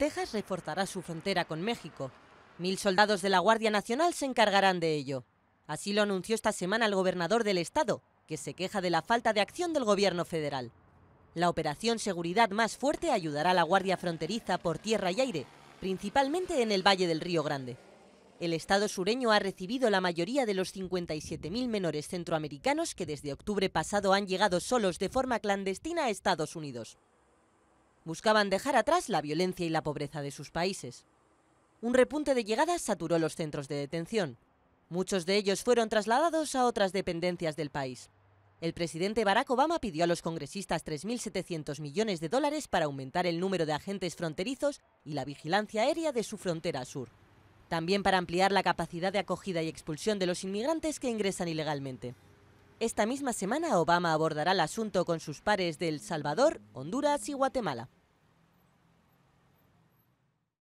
Texas reforzará su frontera con México. Mil soldados de la Guardia Nacional se encargarán de ello. Así lo anunció esta semana el gobernador del estado, que se queja de la falta de acción del gobierno federal. La operación Seguridad más fuerte ayudará a la Guardia Fronteriza por tierra y aire, principalmente en el Valle del Río Grande. El Estado sureño ha recibido la mayoría de los 57.000 menores centroamericanos que desde octubre pasado han llegado solos de forma clandestina a Estados Unidos buscaban dejar atrás la violencia y la pobreza de sus países. Un repunte de llegadas saturó los centros de detención. Muchos de ellos fueron trasladados a otras dependencias del país. El presidente Barack Obama pidió a los congresistas 3.700 millones de dólares para aumentar el número de agentes fronterizos y la vigilancia aérea de su frontera sur. También para ampliar la capacidad de acogida y expulsión de los inmigrantes que ingresan ilegalmente. Esta misma semana Obama abordará el asunto con sus pares del Salvador, Honduras y Guatemala.